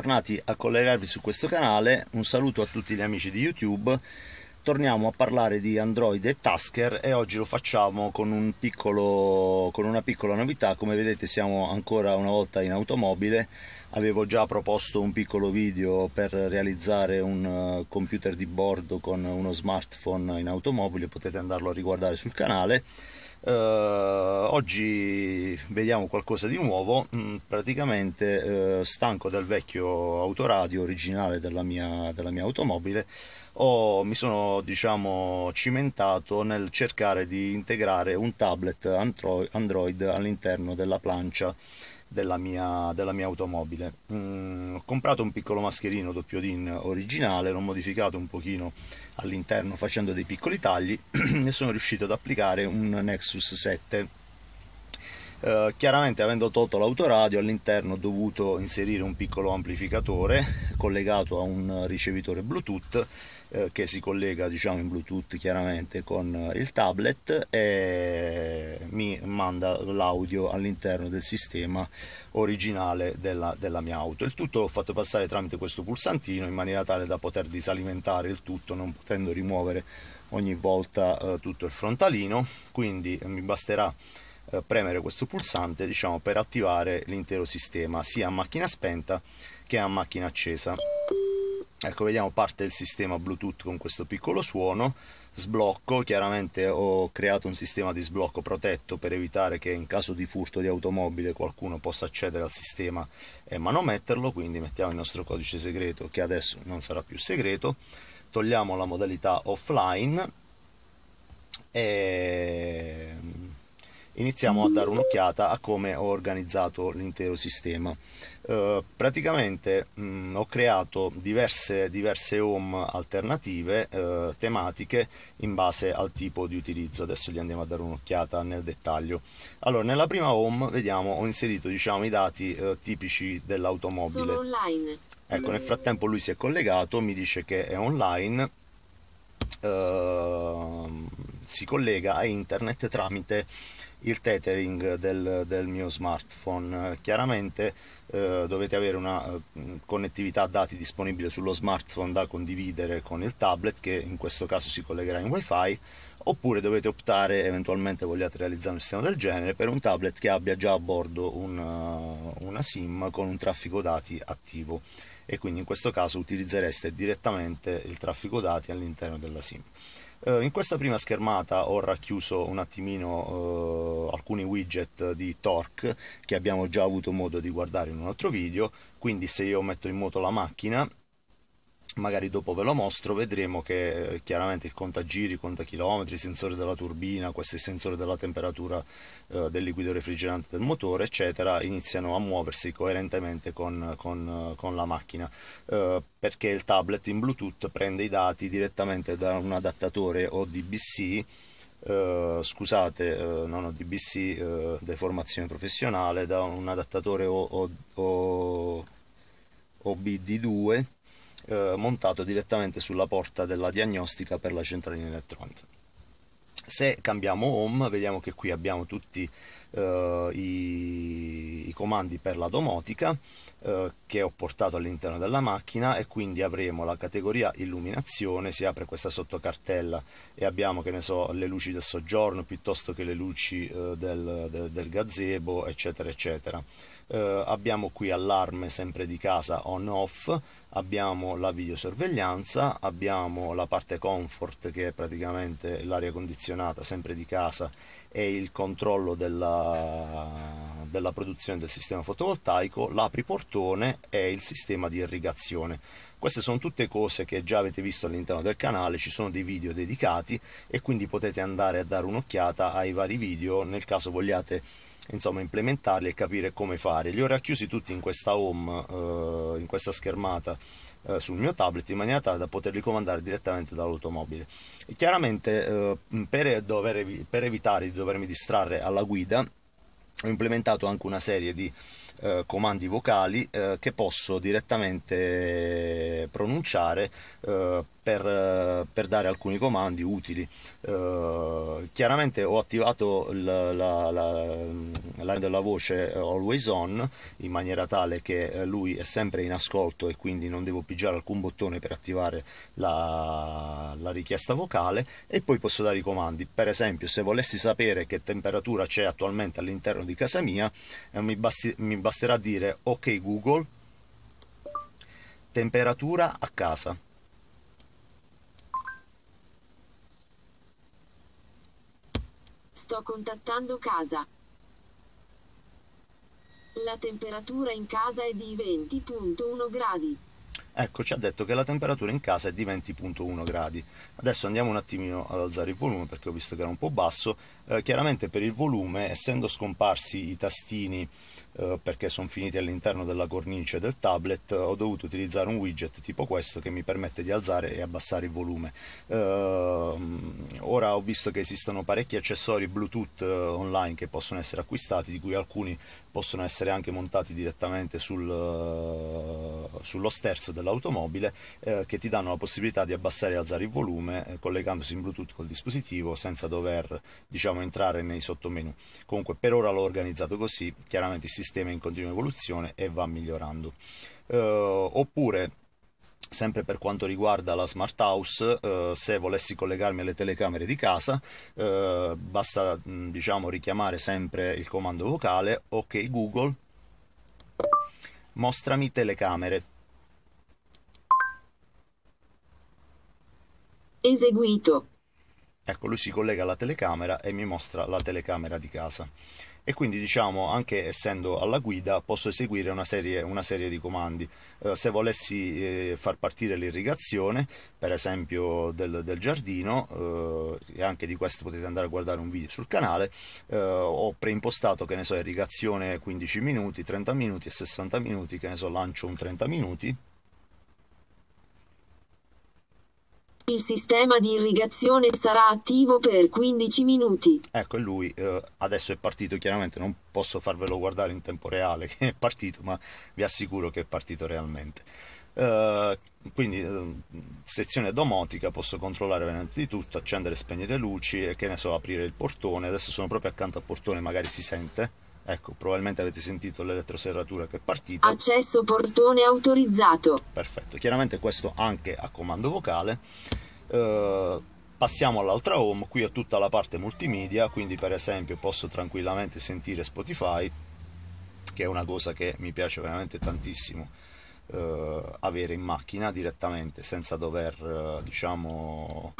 bentornati a collegarvi su questo canale, un saluto a tutti gli amici di YouTube. Torniamo a parlare di Android e Tasker e oggi lo facciamo con, un piccolo, con una piccola novità, come vedete siamo ancora una volta in automobile, avevo già proposto un piccolo video per realizzare un eh, computer di bordo con uno smartphone in automobile, potete andarlo a riguardare sul canale Uh, oggi vediamo qualcosa di nuovo, mm, praticamente uh, stanco del vecchio autoradio originale della mia, della mia automobile, ho, mi sono diciamo, cimentato nel cercare di integrare un tablet Android all'interno della plancia della mia, della mia automobile. Mm, ho comprato un piccolo mascherino doppio DIN originale, l'ho modificato un pochino all'interno facendo dei piccoli tagli e sono riuscito ad applicare un Nexus 7 Uh, eh, chiaramente avendo tolto l'autoradio all'interno ho dovuto inserire un piccolo amplificatore collegato a un ricevitore Bluetooth eh, che si collega diciamo in bluetooth chiaramente con eh, il tablet e mi manda l'audio all'interno del sistema originale della, della mia auto il tutto l'ho fatto passare tramite questo pulsantino in maniera tale da poter disalimentare il tutto non potendo rimuovere ogni volta eh, tutto il frontalino quindi eh, mi basterà eh, premere questo pulsante diciamo per attivare l'intero sistema sia a macchina spenta che a macchina accesa ecco vediamo parte il sistema bluetooth con questo piccolo suono sblocco chiaramente ho creato un sistema di sblocco protetto per evitare che in caso di furto di automobile qualcuno possa accedere al sistema e manometterlo quindi mettiamo il nostro codice segreto che adesso non sarà più segreto togliamo la modalità offline e iniziamo a dare un'occhiata a come ho organizzato l'intero sistema. Eh, praticamente mh, mm, ho creato diverse, diverse home alternative eh, tematiche in base al tipo di utilizzo. Adesso gli andiamo a dare un'occhiata nel dettaglio. Allora, nella prima home vediamo ho inserito diciamo, i dati eh, tipici dell'automobile. Ecco, nel frattempo lui si è collegato, mi dice che è online. Uh, si collega a internet tramite il tethering del, del mio smartphone. Eh, chiaramente eh, dovete avere una eh, connettività dati disponibile sullo smartphone da condividere con il tablet che in questo caso si collegherà in wifi oppure dovete optare eventualmente vogliate realizzare un sistema del genere per un tablet che abbia già a bordo una, eh, una sim con un traffico dati attivo e quindi in questo caso utilizzereste direttamente il traffico dati all'interno della sim. Eh, in questa prima schermata ho racchiuso un attimino eh, alcuni widget di torque che abbiamo già avuto modo di guardare in un altro video, quindi se io metto in moto la macchina magari dopo ve lo mostro vedremo che eh, chiaramente il contagiri, contachilometri, sensore della turbina, il sensore della temperatura eh, del liquido refrigerante del motore eccetera iniziano a muoversi coerentemente con, con, eh, con la macchina eh, perché il tablet in bluetooth prende i dati direttamente da un adattatore o DBC Uh, eh, scusate, uh, non ho DBC, uh, deformazione professionale, da un adattatore o, o, o, OBD2 eh, montato direttamente sulla porta della diagnostica per la centralina elettronica. Se cambiamo home vediamo che qui abbiamo tutti eh, i, i, comandi per la domotica eh, che ho portato all'interno della macchina e quindi avremo la categoria illuminazione, si apre questa sottocartella e abbiamo che ne so le luci del soggiorno piuttosto che le luci eh, del, del, del, gazebo eccetera eccetera. Eh, abbiamo qui allarme sempre di casa on off, abbiamo la videosorveglianza, abbiamo la parte comfort che è praticamente l'aria condizionata sempre di casa e il controllo della della, produzione del sistema fotovoltaico, l'apriportone e il sistema di irrigazione. Queste sono tutte cose che già avete visto all'interno del canale, ci sono dei video dedicati e quindi potete andare a dare un'occhiata ai vari video nel caso vogliate insomma, implementarli e capire come fare. Li ho racchiusi tutti in questa home, eh, in questa schermata eh, sul mio tablet in maniera tale da poterli comandare direttamente dall'automobile. E chiaramente eh, per, dover, per evitare di dovermi distrarre alla guida ho implementato anche una serie di eh, comandi vocali eh, che posso direttamente pronunciare eh, per, per, dare alcuni comandi utili eh, chiaramente ho attivato la, la, la, la, della voce eh, always on in maniera tale che eh, lui è sempre in ascolto e quindi non devo pigiare alcun bottone per attivare la, la richiesta vocale e poi posso dare i comandi per esempio se volessi sapere che temperatura c'è attualmente all'interno di casa mia eh, mi, basti, mi basterà dire ok google temperatura a casa Sto contattando casa. La temperatura in casa è di 20.1 gradi. Ecco, ci ha detto che la temperatura in casa è di 20.1 gradi. Adesso andiamo un attimino ad alzare il volume perché ho visto che era un po' basso. Eh, chiaramente per il volume, essendo scomparsi i tastini eh, perché sono finiti all'interno della cornice del tablet ho dovuto utilizzare un widget tipo questo che mi permette di alzare e abbassare il volume ehm, ora ho visto che esistono parecchi accessori bluetooth eh, online che possono essere acquistati di cui alcuni possono essere anche montati direttamente sul, eh, sullo sterzo dell'automobile che ti danno la possibilità di abbassare e alzare il volume collegandosi in bluetooth col dispositivo senza dover diciamo entrare nei sottomenu comunque per ora l'ho organizzato così chiaramente si sistema in continua evoluzione e va migliorando. Eh, oppure Sempre per quanto riguarda la smart house, eh, se volessi collegarmi alle telecamere di casa, eh, basta mm, diciamo, richiamare sempre il comando vocale ok Google, mostrami telecamere. Eseguito. Ecco, lui si collega alla telecamera e mi mostra la telecamera di casa e quindi diciamo anche essendo alla guida posso eseguire una serie, una serie di comandi. Eh, se volessi eh, far partire l'irrigazione, per esempio del, del giardino, eh, e anche di questo potete andare a guardare un video sul canale, eh, ho preimpostato che ne so irrigazione 15 minuti, 30 minuti e 60 minuti, che ne so lancio un 30 minuti Il sistema di irrigazione sarà attivo per 15 minuti. Ecco, è lui. Eh, adesso è partito, chiaramente non posso farvelo guardare in tempo reale che è partito, ma vi assicuro che è partito realmente. Eh, quindi eh, sezione domotica posso controllare veramente di tutto, accendere e spegnere le luci e che ne so, aprire il portone. Adesso sono proprio accanto al portone, magari si sente Ecco, probabilmente avete sentito l'elettroserratura che è partita. Accesso portone autorizzato. Perfetto, chiaramente questo anche a comando vocale. Eh, passiamo all'altra home, qui ho tutta la parte multimedia, quindi per esempio posso tranquillamente sentire Spotify, che è una cosa che mi piace veramente tantissimo eh, avere in macchina direttamente, senza dover, eh, diciamo...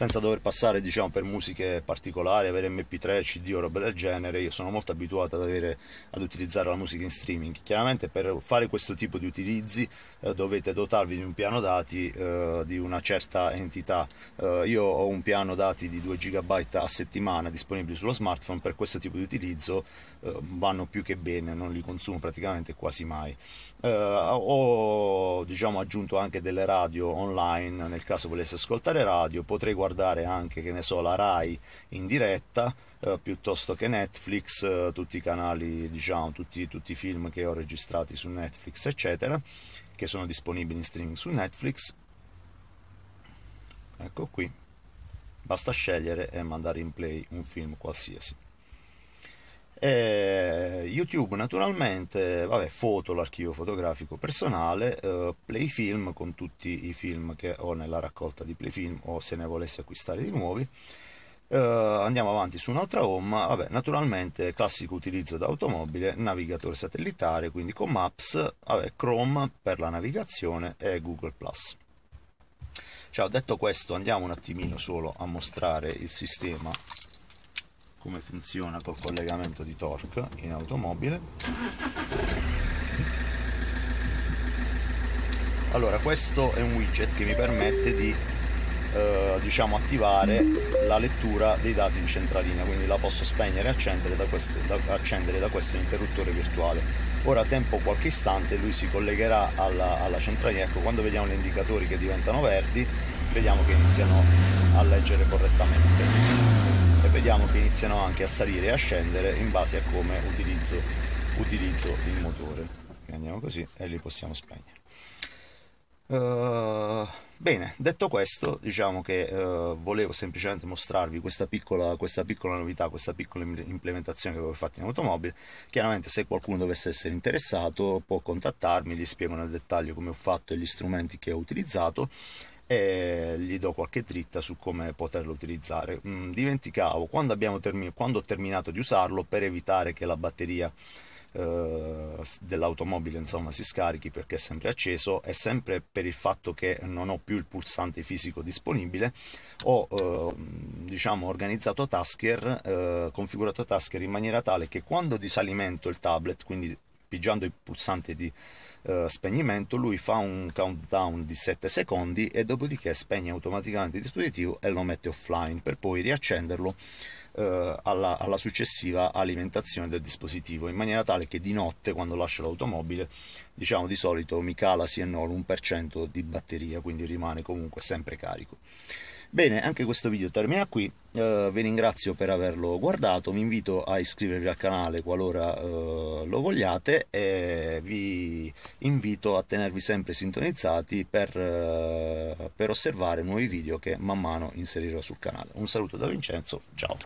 senza dover passare diciamo, per musiche particolari, avere MP3, CD o roba del genere, io sono molto abituato ad, avere, ad utilizzare la musica in streaming. Chiaramente per fare questo tipo di utilizzi eh, dovete dotarvi di un piano dati eh, di una certa entità. Eh, io ho un piano dati di 2 GB a settimana disponibili sullo smartphone, per questo tipo di utilizzo eh, vanno più che bene, non li consumo praticamente quasi mai. Eh, ho diciamo, aggiunto anche delle radio online, nel caso volessi ascoltare radio, potrei guardare guardare anche, che ne so, la RAI in diretta, eh, piuttosto che Netflix, eh, tutti i canali, diciamo, tutti, tutti i film che ho registrati su Netflix, eccetera, che sono disponibili in streaming su Netflix. Ecco qui, basta scegliere e mandare in play un film qualsiasi. E eh, YouTube naturalmente, vabbè, foto, l'archivio fotografico personale, eh, Playfilm con tutti i film che ho nella raccolta di Playfilm o se ne volessi acquistare di nuovi. Eh, andiamo avanti su un'altra home, vabbè, naturalmente classico utilizzo da automobile, navigatore satellitare, quindi con Maps, vabbè, Chrome per la navigazione e Google ⁇ Plus. Ciao, cioè, detto questo andiamo un attimino solo a mostrare il sistema come funziona col collegamento di torque in automobile allora questo è un widget che mi permette di eh, diciamo attivare la lettura dei dati in centralina quindi la posso spegnere e accendere da, questo, da, accendere da questo interruttore virtuale ora tempo qualche istante lui si collegherà alla, alla centralina ecco quando vediamo gli indicatori che diventano verdi vediamo che iniziano a leggere correttamente vediamo che iniziano anche a salire e a scendere in base a come utilizzo, utilizzo il motore. Andiamo così e li possiamo spegnere. Uh, bene, detto questo, diciamo che uh, volevo semplicemente mostrarvi questa piccola, questa piccola, novità, questa piccola implementazione che avevo fatto in automobile. Chiaramente se qualcuno dovesse essere interessato può contattarmi, gli spiego nel dettaglio come ho fatto e gli strumenti che ho utilizzato e gli do qualche dritta su come poterlo utilizzare. Mm, dimenticavo, quando, termi- quando ho terminato di usarlo, per evitare che la batteria eh, dell'automobile insomma si scarichi perché è sempre acceso e sempre per il fatto che non ho più il pulsante fisico disponibile ho eh, diciamo organizzato tasker eh, configurato tasker in maniera tale che quando disalimento il tablet quindi pigiando il pulsante di eh, spegnimento, lui fa un countdown di 7 secondi e dopodiché spegne automaticamente il dispositivo e lo mette offline per poi riaccenderlo eh, alla, alla, successiva alimentazione del dispositivo in maniera tale che di notte quando lascio l'automobile diciamo di solito mi cala sì e no l'1% di batteria quindi rimane comunque sempre carico Bene, anche questo video termina qui, eh, vi ringrazio per averlo guardato, vi invito a iscrivervi al canale qualora eh, lo vogliate e vi invito a tenervi sempre sintonizzati per, eh, per osservare nuovi video che man mano inserirò sul canale. Un saluto da Vincenzo, ciao!